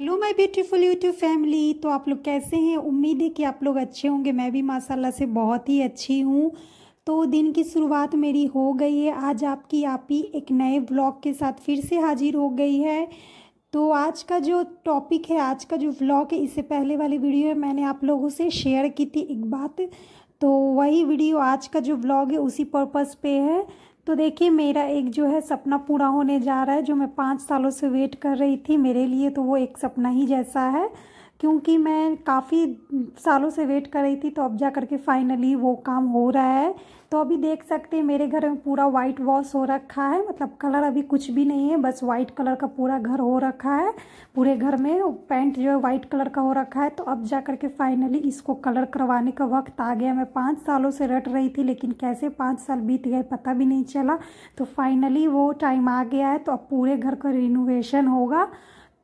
hello my beautiful YouTube family तो आप लोग कैसे हैं उम्मीद है कि आप लोग अच्छे होंगे मैं भी माशाल्लाह से बहुत ही अच्छी हूँ तो दिन की शुरुआत मेरी हो गई है आज आपकी आप ही एक नए ब्लॉग के साथ फिर से हाजिर हो गई है तो आज का जो टॉपिक है आज का जो व्लॉग है इससे पहले वाली वीडियो है मैंने आप लोगों से शेयर की थी एक बात तो वही वीडियो आज का जो ब्लॉग है उसी पर्पज़ पर है तो देखिए मेरा एक जो है सपना पूरा होने जा रहा है जो मैं पाँच सालों से वेट कर रही थी मेरे लिए तो वो एक सपना ही जैसा है क्योंकि मैं काफ़ी सालों से वेट कर रही थी तो अब जा करके फाइनली वो काम हो रहा है तो अभी देख सकते हैं मेरे घर में पूरा वाइट वॉश हो रखा है मतलब कलर अभी कुछ भी नहीं है बस वाइट कलर का पूरा घर हो रखा है पूरे घर में पैंट जो है वाइट कलर का हो रखा है तो अब जा करके फाइनली इसको कलर करवाने का वक्त आ गया मैं पाँच सालों से रट रही थी लेकिन कैसे पाँच साल बीत गए पता भी नहीं चला तो फाइनली वो टाइम आ गया है तो अब पूरे घर का रिनोवेशन होगा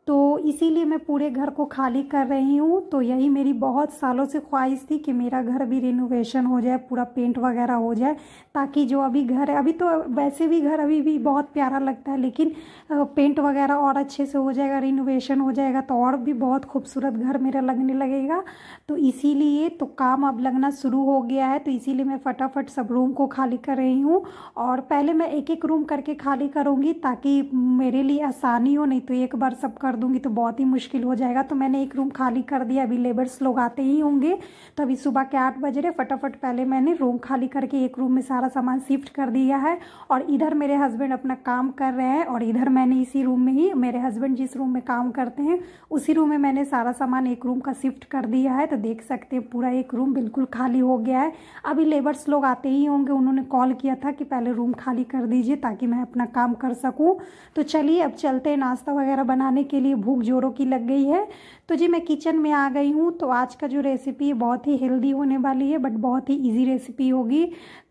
तो इसीलिए मैं पूरे घर को खाली कर रही हूँ तो यही मेरी बहुत सालों से ख्वाहिश थी कि मेरा घर भी रिनोवेशन हो जाए पूरा पेंट वगैरह हो जाए ताकि जो अभी घर है अभी तो वैसे भी घर अभी भी बहुत प्यारा लगता है लेकिन पेंट वगैरह और अच्छे से हो जाएगा रिनोवेशन हो जाएगा तो और भी बहुत खूबसूरत घर मेरा लगने लगेगा तो इसीलिए तो काम अब लगना शुरू हो गया है तो इसीलिए मैं फटाफट सब रूम को खाली कर रही हूँ और पहले मैं एक एक रूम करके खाली करूँगी ताकि मेरे लिए आसानी हो नहीं तो एक बार सब कर दूंगी तो बहुत ही मुश्किल हो जाएगा तो मैंने एक रूम खाली कर दिया अभी लेबर्स लोग आते ही होंगे तो अभी सुबह के आठ बज रहे फटाफट पहले मैंने रूम खाली करके एक रूम में सारा सामान शिफ्ट कर दिया है और इधर मेरे हस्बैंड अपना काम कर रहे हैं और इधर मैंने इसी रूम में ही मेरे हस्बैंड जिस रूम में काम करते हैं उसी रूम में मैंने सारा सामान एक रूम का शिफ्ट कर दिया है तो देख सकते हैं पूरा एक रूम बिल्कुल खाली हो गया है अभी लेबर्स लोग आते ही होंगे उन्होंने कॉल किया था कि पहले रूम खाली कर दीजिए ताकि मैं अपना काम कर सकूँ तो चलिए अब चलते हैं नाश्ता वगैरह बनाने के लिए लिए भूख जोरों की लग गई है तो जी मैं किचन में आ गई हूँ तो आज का जो रेसिपी है बहुत ही हेल्दी होने वाली है बट बहुत ही इजी रेसिपी होगी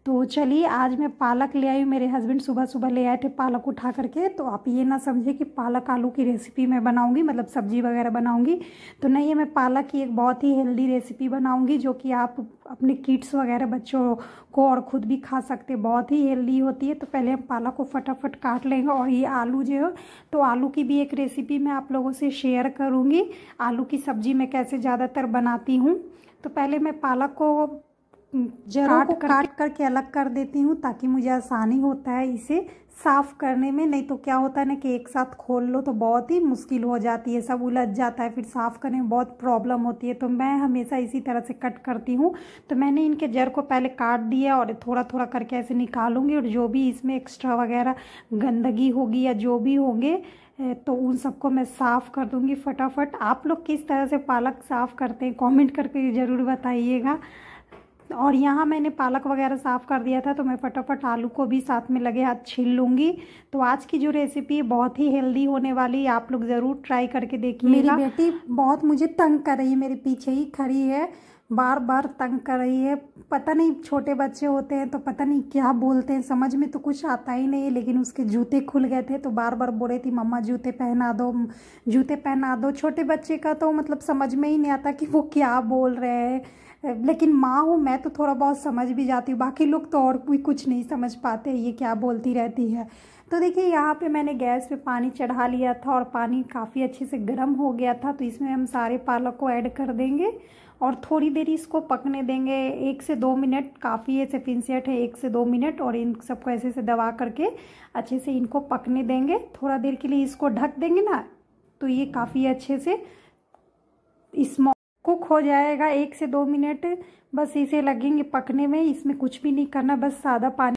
तो चलिए आज मैं पालक ले आई हूँ मेरे हस्बैंड सुबह सुबह ले आए थे पालक उठा करके तो आप ये ना समझे कि पालक आलू की रेसिपी मैं बनाऊँगी मतलब सब्जी वगैरह बनाऊँगी तो नहीं है मैं पालक की एक बहुत ही हेल्दी रेसिपी बनाऊँगी जो कि आप अपने किड्स वगैरह बच्चों को और ख़ुद भी खा सकते बहुत ही हेल्दी होती है तो पहले हम पालक को फटाफट काट लेंगे और ये आलू जो है तो आलू की भी एक रेसिपी मैं आप लोगों से शेयर करूँगी आलू की सब्ज़ी मैं कैसे ज़्यादातर बनाती हूँ तो पहले मैं पालक को जरा को काट करके अलग कर देती हूँ ताकि मुझे आसानी होता है इसे साफ़ करने में नहीं तो क्या होता है ना कि एक साथ खोल लो तो बहुत ही मुश्किल हो जाती है सब उलझ जाता है फिर साफ़ करने में बहुत प्रॉब्लम होती है तो मैं हमेशा इसी तरह से कट करती हूँ तो मैंने इनके जर को पहले काट दिया और थोड़ा थोड़ा करके ऐसे निकालूंगी और जो भी इसमें एक्स्ट्रा वगैरह गंदगी होगी या जो भी होंगे तो उन सबको मैं साफ़ कर दूँगी फटाफट आप लोग किस तरह से पालक साफ़ करते हैं कॉमेंट करके ज़रूर बताइएगा और यहाँ मैंने पालक वगैरह साफ़ कर दिया था तो मैं फटाफट आलू को भी साथ में लगे हाथ छील लूँगी तो आज की जो रेसिपी है बहुत ही हेल्दी होने वाली है आप लोग ज़रूर ट्राई करके देखिए मेरी बेटी बहुत मुझे तंग कर रही है मेरे पीछे ही खड़ी है बार बार तंग कर रही है पता नहीं छोटे बच्चे होते हैं तो पता नहीं क्या बोलते हैं समझ में तो कुछ आता ही नहीं है लेकिन उसके जूते खुल गए थे तो बार बार बोल रही थी मम्मा जूते पहना दो जूते पहना दो छोटे बच्चे का तो मतलब समझ में ही नहीं आता कि वो क्या बोल रहे हैं लेकिन माँ हूँ मैं तो थोड़ा बहुत समझ भी जाती हूँ बाकी लोग तो और कोई कुछ नहीं समझ पाते ये क्या बोलती रहती है तो देखिए यहाँ पे मैंने गैस पे पानी चढ़ा लिया था और पानी काफ़ी अच्छे से गर्म हो गया था तो इसमें हम सारे पालक को ऐड कर देंगे और थोड़ी देर इसको पकने देंगे एक से दो मिनट काफ़ी है सफिनशियट है एक से दो मिनट और इन सबको ऐसे से दबा करके अच्छे से इनको पकने देंगे थोड़ा देर के लिए इसको ढक देंगे ना तो ये काफ़ी अच्छे से इस्मो कुक हो जाएगा एक से दो मिनट बस इसे लगेंगे पकने में इसमें कुछ भी नहीं करना बस सादा पानी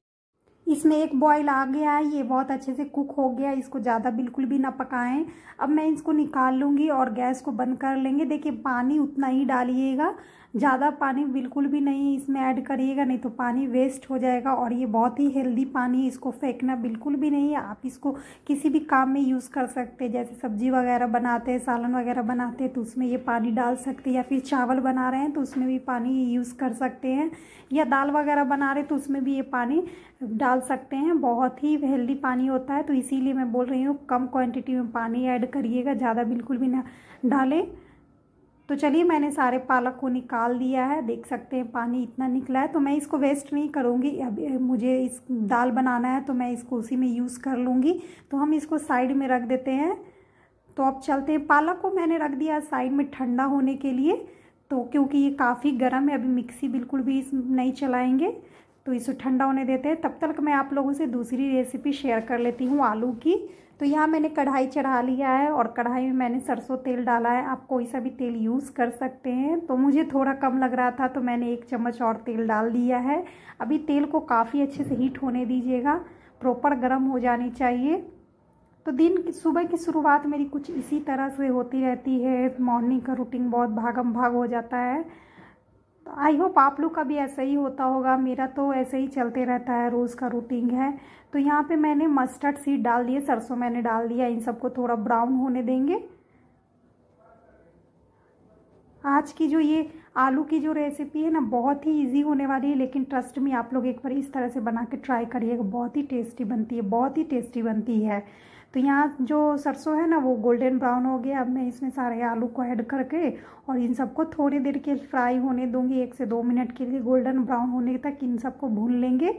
इसमें एक बॉईल आ गया है ये बहुत अच्छे से कुक हो गया इसको ज़्यादा बिल्कुल भी ना पकाएं अब मैं इसको निकाल लूँगी और गैस को बंद कर लेंगे देखिए पानी उतना ही डालिएगा ज़्यादा पानी बिल्कुल भी नहीं इसमें ऐड करिएगा नहीं तो पानी वेस्ट हो जाएगा और ये बहुत ही हेल्दी पानी है इसको फेंकना बिल्कुल भी नहीं है आप इसको किसी भी काम में यूज़ कर सकते हैं जैसे सब्जी वगैरह बनाते हैं सालन वगैरह बनाते हैं तो उसमें ये पानी डाल सकते हैं या फिर चावल बना रहे हैं तो उसमें भी पानी यूज़ कर सकते हैं या दाल वगैरह बना रहे तो उसमें भी ये पानी डाल सकते हैं बहुत ही हेल्दी पानी होता है तो इसीलिए मैं बोल रही हूँ कम क्वांटिटी में पानी ऐड करिएगा ज़्यादा बिल्कुल भी ना डालें तो चलिए मैंने सारे पालक को निकाल दिया है देख सकते हैं पानी इतना निकला है तो मैं इसको वेस्ट नहीं करूँगी अब मुझे इस दाल बनाना है तो मैं इसको उसी में यूज़ कर लूँगी तो हम इसको साइड में रख देते हैं तो अब चलते हैं पालक को मैंने रख दिया साइड में ठंडा होने के लिए तो क्योंकि ये काफ़ी गर्म है अभी मिक्सी बिल्कुल भी नहीं चलाएँगे तो इसे ठंडा होने देते हैं तब तक मैं आप लोगों से दूसरी रेसिपी शेयर कर लेती हूँ आलू की तो यहाँ मैंने कढ़ाई चढ़ा लिया है और कढ़ाई में मैंने सरसों तेल डाला है आप कोई सा भी तेल यूज़ कर सकते हैं तो मुझे थोड़ा कम लग रहा था तो मैंने एक चम्मच और तेल डाल दिया है अभी तेल को काफ़ी अच्छे से हीट होने दीजिएगा प्रॉपर गर्म हो जानी चाहिए तो दिन की सुबह की शुरुआत मेरी कुछ इसी तरह से होती रहती है मॉर्निंग का रूटीन बहुत भागम भाग हो जाता है तो आई होप आप लोग का भी ऐसा ही होता होगा मेरा तो ऐसे ही चलते रहता है रोज़ का रूटीन है तो यहाँ पे मैंने मस्टर्ड सीड डाल दिए सरसों मैंने डाल दिया इन सबको थोड़ा ब्राउन होने देंगे आज की जो ये आलू की जो रेसिपी है ना बहुत ही इजी होने वाली है लेकिन ट्रस्ट में आप लोग एक बार इस तरह से बना के ट्राई करिएगा बहुत ही टेस्टी बनती है बहुत ही टेस्टी बनती है तो यहाँ जो सरसों है ना वो गोल्डन ब्राउन हो गया अब मैं इसमें सारे आलू को ऐड करके और इन सबको थोड़ी देर के फ्राई होने दूंगी एक से दो मिनट के लिए गोल्डन ब्राउन होने तक इन सबको भून लेंगे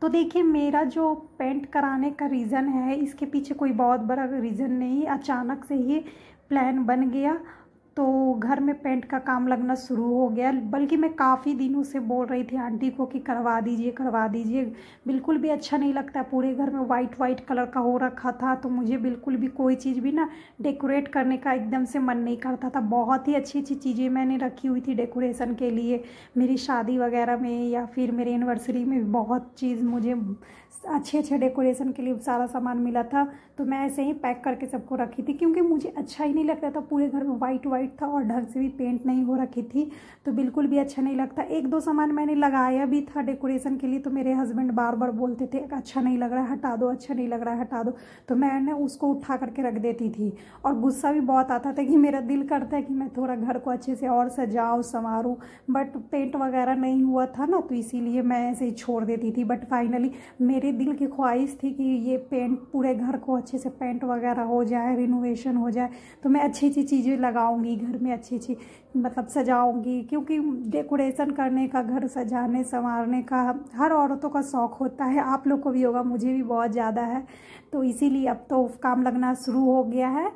तो देखिए मेरा जो पेंट कराने का रीज़न है इसके पीछे कोई बहुत बड़ा रीज़न नहीं अचानक से ही प्लान बन गया तो घर में पेंट का काम लगना शुरू हो गया बल्कि मैं काफ़ी दिनों से बोल रही थी आंटी को कि करवा दीजिए करवा दीजिए बिल्कुल भी अच्छा नहीं लगता पूरे घर में वाइट वाइट कलर का हो रखा था तो मुझे बिल्कुल भी कोई चीज़ भी ना डेकोरेट करने का एकदम से मन नहीं करता था बहुत ही अच्छी अच्छी चीज़ें मैंने रखी हुई थी डेकोरेशन के लिए मेरी शादी वगैरह में या फिर मेरे एनिवर्सरी में बहुत चीज़ मुझे अच्छे अच्छे डेकोरेशन के लिए सारा सामान मिला था तो मैं ऐसे ही पैक करके सबको रखी थी क्योंकि मुझे अच्छा ही नहीं लगता था पूरे घर में वाइट वाइट फैब्रिक था और ढंग से भी पेंट नहीं हो रखी थी तो बिल्कुल भी अच्छा नहीं लगता एक दो सामान मैंने लगाया भी था डेकोरेशन के लिए तो मेरे हस्बैंड बार बार बोलते थे अच्छा नहीं लग रहा है हटा दो अच्छा नहीं लग रहा है हटा दो तो मैंने उसको उठा करके रख देती थी और गुस्सा भी बहुत आता था कि मेरा दिल करता है कि मैं थोड़ा घर को अच्छे से और सजाऊँ संवारूँ बट पेंट वगैरह नहीं हुआ था ना तो इसीलिए मैं ऐसे ही छोड़ देती थी बट फाइनली मेरे दिल की ख्वाहिश थी कि ये पेंट पूरे घर को अच्छे से पेंट वगैरह हो जाए रिनोवेशन हो जाए तो मैं अच्छी अच्छी चीज़ें लगाऊंगी घर में अच्छी अच्छी मतलब सजाऊंगी क्योंकि डेकोरेशन करने का घर सजाने संवारने का हर औरतों का शौक़ होता है आप लोग को भी होगा मुझे भी बहुत ज़्यादा है तो इसीलिए अब तो काम लगना शुरू हो गया है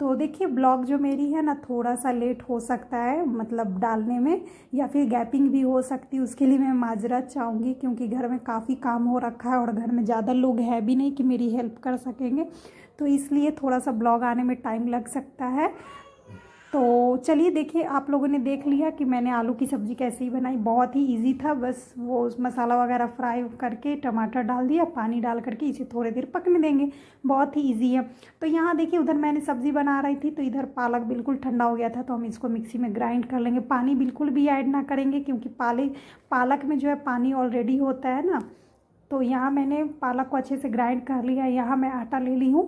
तो देखिए ब्लॉग जो मेरी है ना थोड़ा सा लेट हो सकता है मतलब डालने में या फिर गैपिंग भी हो सकती है उसके लिए मैं माजरत चाहूँगी क्योंकि घर में काफ़ी काम हो रखा है और घर में ज़्यादा लोग हैं भी नहीं कि मेरी हेल्प कर सकेंगे तो इसलिए थोड़ा सा ब्लॉग आने में टाइम लग सकता है तो चलिए देखिए आप लोगों ने देख लिया कि मैंने आलू की सब्ज़ी कैसे ही बनाई बहुत ही इजी था बस वो मसाला वगैरह फ्राई करके टमाटर डाल दिया पानी डाल करके इसे थोड़ी देर पकने देंगे बहुत ही इजी है तो यहाँ देखिए उधर मैंने सब्ज़ी बना रही थी तो इधर पालक बिल्कुल ठंडा हो गया था तो हम इसको मिक्सी में ग्राइंड कर लेंगे पानी बिल्कुल भी ऐड ना करेंगे क्योंकि पाले पालक में जो है पानी ऑलरेडी होता है ना तो यहाँ मैंने पालक को अच्छे से ग्राइंड कर लिया यहाँ मैं आटा ले ली हूँ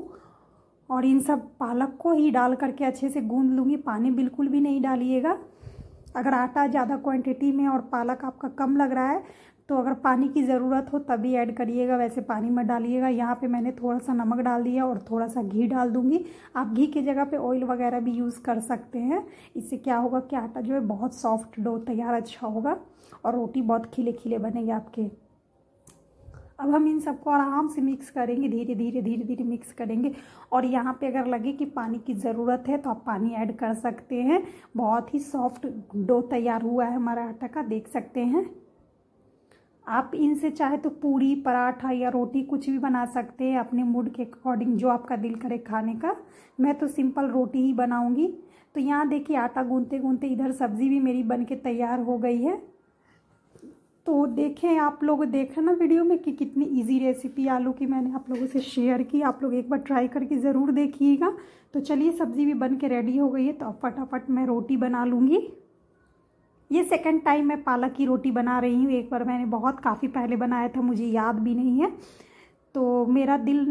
और इन सब पालक को ही डाल करके अच्छे से गूंद लूँगी पानी बिल्कुल भी नहीं डालिएगा अगर आटा ज़्यादा क्वांटिटी में और पालक आपका कम लग रहा है तो अगर पानी की ज़रूरत हो तभी ऐड करिएगा वैसे पानी मत डालिएगा यहाँ पे मैंने थोड़ा सा नमक डाल दिया और थोड़ा सा घी डाल दूँगी आप घी की जगह पे ऑयल वगैरह भी यूज़ कर सकते हैं इससे क्या होगा कि आटा जो है बहुत सॉफ्ट डो तैयार अच्छा होगा और रोटी बहुत खिले खिले बनेगी आपके अब हम इन सबको आराम से मिक्स करेंगे धीरे धीरे धीरे धीरे मिक्स करेंगे और यहाँ पे अगर लगे कि पानी की ज़रूरत है तो आप पानी ऐड कर सकते हैं बहुत ही सॉफ्ट डो तैयार हुआ है हमारा आटा का देख सकते हैं आप इनसे चाहे तो पूरी पराठा या रोटी कुछ भी बना सकते हैं अपने मूड के अकॉर्डिंग जो आपका दिल करे खाने का मैं तो सिंपल रोटी ही बनाऊंगी तो यहाँ देखिए आटा गूंथते गूंथते इधर सब्ज़ी भी मेरी बन के तैयार हो गई है तो देखें आप लोग देखें ना वीडियो में कि कितनी इजी रेसिपी आलू की मैंने आप लोगों से शेयर की आप लोग एक बार ट्राई करके ज़रूर देखिएगा तो चलिए सब्ज़ी भी बन के रेडी हो गई है तो अब फटाफट मैं रोटी बना लूँगी ये सेकंड टाइम मैं पालक की रोटी बना रही हूँ एक बार मैंने बहुत काफ़ी पहले बनाया था मुझे याद भी नहीं है तो मेरा दिल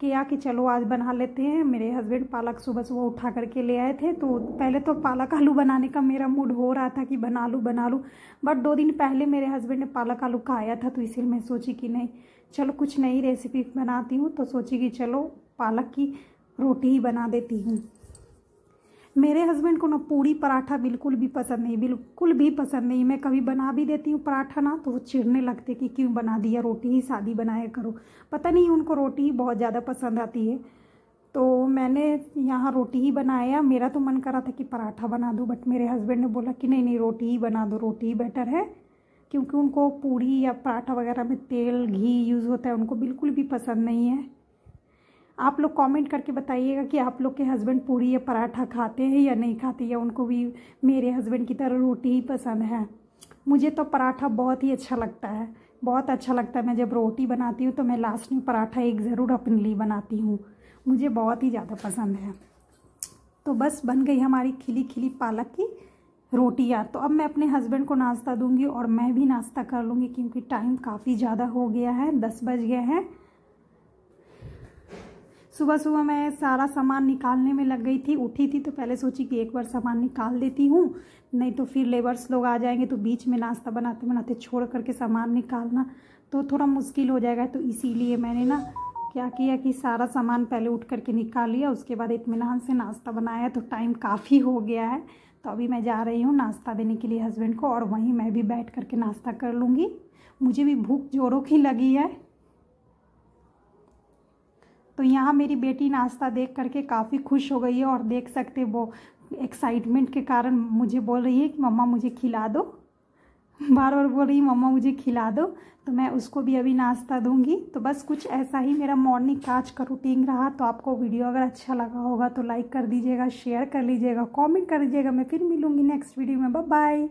किया कि चलो आज बना लेते हैं मेरे हस्बैंड पालक सुबह सुबह उठा करके ले आए थे तो पहले तो पालक आलू बनाने का मेरा मूड हो रहा था कि बना लूँ बना लूँ बट दो दिन पहले मेरे हस्बैंड ने पालक आलू खाया था तो इसीलिए मैं सोची कि नहीं चलो कुछ नई रेसिपी बनाती हूँ तो सोची कि चलो पालक की रोटी ही बना देती हूँ मेरे हस्बैंड को ना पूरी पराठा बिल्कुल भी पसंद नहीं बिल्कुल भी पसंद नहीं मैं कभी बना भी देती हूँ पराठा ना तो वो चिड़ने लगते कि क्यों बना दिया रोटी ही सादी बनाया करो पता नहीं उनको रोटी ही बहुत ज़्यादा पसंद आती है तो मैंने यहाँ रोटी ही बनाया मेरा तो मन करा था कि पराठा बना दो बट मेरे हस्बैंड ने बोला कि नहीं नहीं रोटी ही बना दो रोटी ही बेटर है क्योंकि उनको पूड़ी या पराठा वगैरह में तेल घी यूज़ होता है उनको बिल्कुल भी पसंद नहीं है आप लोग कमेंट करके बताइएगा कि आप लोग के हस्बैंड पूरी या पराठा खाते हैं या नहीं खाते या उनको भी मेरे हस्बैंड की तरह रोटी ही पसंद है मुझे तो पराठा बहुत ही अच्छा लगता है बहुत अच्छा लगता है मैं जब रोटी बनाती हूँ तो मैं लास्ट में पराठा एक ज़रूर अपने लिए बनाती हूँ मुझे बहुत ही ज़्यादा पसंद है तो बस बन गई हमारी खिली खिली पालक की रोटियाँ तो अब मैं अपने हस्बैंड को नाश्ता दूंगी और मैं भी नाश्ता कर लूँगी क्योंकि टाइम काफ़ी ज़्यादा हो गया है दस बज गए हैं सुबह सुबह मैं सारा सामान निकालने में लग गई थी उठी थी तो पहले सोची कि एक बार सामान निकाल देती हूँ नहीं तो फिर लेबर्स लोग आ जाएंगे तो बीच में नाश्ता बनाते बनाते छोड़ करके सामान निकालना तो थोड़ा मुश्किल हो जाएगा तो इसीलिए मैंने ना क्या किया कि सारा सामान पहले उठ करके निकाल लिया उसके बाद इतमान से नाश्ता बनाया तो टाइम काफ़ी हो गया है तो अभी मैं जा रही हूँ नाश्ता देने के लिए हस्बैंड को और वहीं मैं भी बैठ करके नाश्ता कर लूँगी मुझे भी भूख जोरों की लगी है तो यहाँ मेरी बेटी नाश्ता देख करके काफ़ी खुश हो गई है और देख सकते वो एक्साइटमेंट के कारण मुझे बोल रही है कि मम्मा मुझे खिला दो बार बार बोल रही मम्मा मुझे खिला दो तो मैं उसको भी अभी नाश्ता दूंगी तो बस कुछ ऐसा ही मेरा मॉर्निंग काज का रूटीन रहा तो आपको वीडियो अगर अच्छा लगा होगा तो लाइक कर दीजिएगा शेयर कर लीजिएगा कमेंट कर दीजिएगा मैं फिर मिलूंगी नेक्स्ट वीडियो में बाय